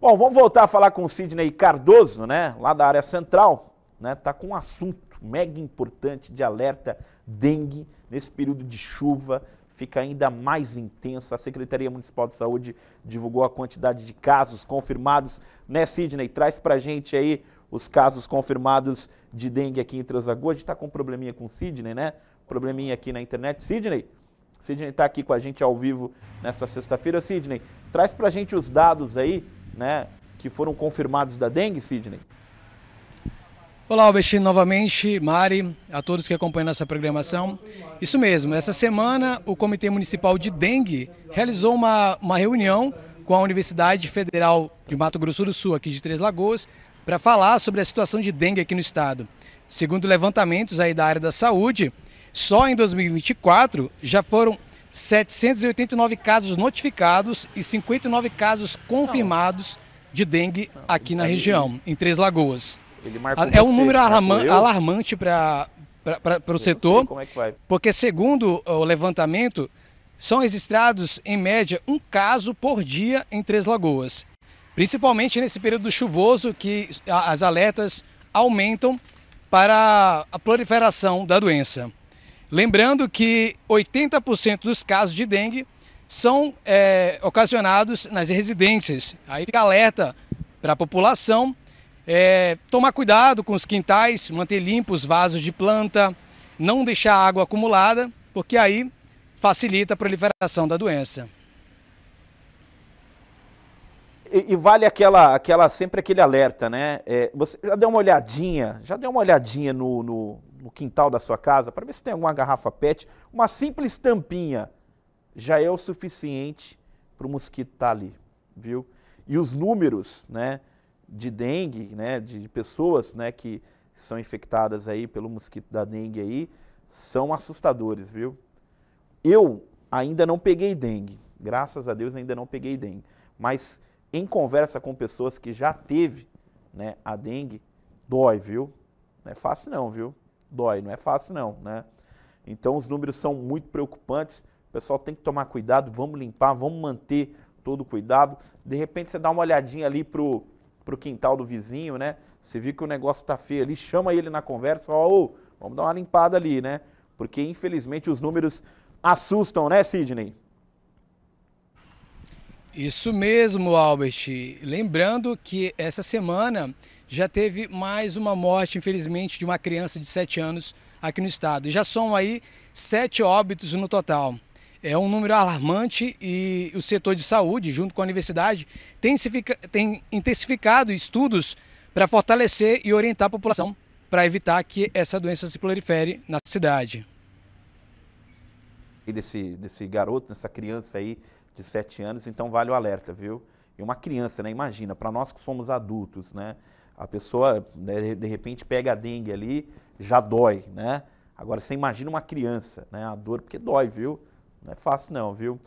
Bom, vamos voltar a falar com o Sidney Cardoso, né? Lá da área central, né? Tá com um assunto mega importante de alerta dengue nesse período de chuva. Fica ainda mais intenso. A Secretaria Municipal de Saúde divulgou a quantidade de casos confirmados. Né, Sidney? Traz pra gente aí os casos confirmados de dengue aqui em Três A gente tá com um probleminha com o Sidney, né? Probleminha aqui na internet. Sidney, Sidney tá aqui com a gente ao vivo nesta sexta-feira. Sidney, traz pra gente os dados aí né, que foram confirmados da dengue, Sidney? Olá, Albertino, novamente, Mari, a todos que acompanham nossa programação. Isso mesmo, essa semana o Comitê Municipal de Dengue realizou uma, uma reunião com a Universidade Federal de Mato Grosso do Sul, aqui de Três Lagoas, para falar sobre a situação de dengue aqui no estado. Segundo levantamentos aí da área da saúde, só em 2024 já foram 789 casos notificados e 59 casos confirmados de dengue aqui na região, em Três Lagoas. Ah, é um número alarmante para o setor, é porque segundo o levantamento, são registrados, em média, um caso por dia em Três Lagoas. Principalmente nesse período chuvoso que as alertas aumentam para a proliferação da doença. Lembrando que 80% dos casos de dengue são é, ocasionados nas residências. Aí fica alerta para a população é, tomar cuidado com os quintais, manter limpos os vasos de planta, não deixar água acumulada, porque aí facilita a proliferação da doença. E, e vale aquela, aquela sempre aquele alerta, né? É, você já deu uma olhadinha, já deu uma olhadinha no, no no quintal da sua casa para ver se tem alguma garrafa PET. Uma simples tampinha já é o suficiente para o mosquito estar tá ali, viu? E os números, né, de dengue, né, de pessoas, né, que são infectadas aí pelo mosquito da dengue aí, são assustadores, viu? Eu ainda não peguei dengue, graças a Deus ainda não peguei dengue, mas em conversa com pessoas que já teve, né, a dengue, dói, viu? Não é fácil não, viu? dói, não é fácil não, né? Então os números são muito preocupantes, o pessoal tem que tomar cuidado, vamos limpar, vamos manter todo o cuidado. De repente você dá uma olhadinha ali pro, pro quintal do vizinho, né? Você viu que o negócio tá feio ali, chama ele na conversa, fala, ô, vamos dar uma limpada ali, né? Porque infelizmente os números assustam, né, Sidney? Isso mesmo, Albert. Lembrando que essa semana já teve mais uma morte, infelizmente, de uma criança de 7 anos aqui no estado. Já são aí sete óbitos no total. É um número alarmante e o setor de saúde, junto com a universidade, tem intensificado estudos para fortalecer e orientar a população para evitar que essa doença se prolifere na cidade. E desse, desse garoto, dessa criança aí de 7 anos, então vale o alerta, viu? E uma criança, né? Imagina, para nós que somos adultos, né? A pessoa, né, de repente, pega a dengue ali, já dói, né? Agora, você imagina uma criança, né? A dor, porque dói, viu? Não é fácil não, viu?